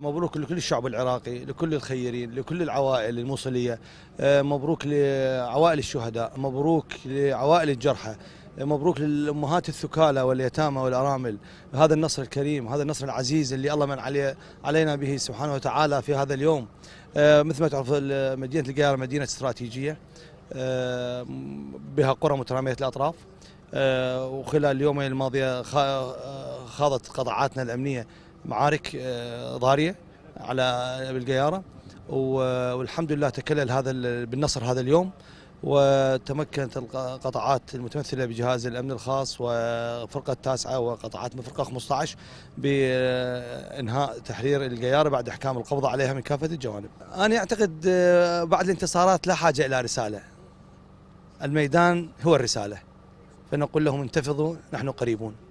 مبروك لكل الشعب العراقي لكل الخيرين لكل العوائل الموصلية آه، مبروك لعوائل الشهداء مبروك لعوائل الجرحى مبروك للأمهات الثكالى واليتامى والأرامل هذا النصر الكريم هذا النصر العزيز اللي الله من علي علينا به سبحانه وتعالى في هذا اليوم آه، مثل ما تعرف مدينة القاهرة مدينة استراتيجية آه، بها قرى مترامية الأطراف وخلال اليومين الماضية خاضت قطاعاتنا الأمنية معارك آه، ضاريه على بالقياره والحمد لله تكلل هذا بالنصر هذا اليوم وتمكنت القطاعات المتمثله بجهاز الامن الخاص وفرقه التاسعه وقطاعات من فرقه 15 بانهاء تحرير القياره بعد احكام القبض عليها من كافه الجوانب. انا اعتقد آه، بعد الانتصارات لا حاجه الى رساله. الميدان هو الرساله. فنقول لهم انتفضوا نحن قريبون.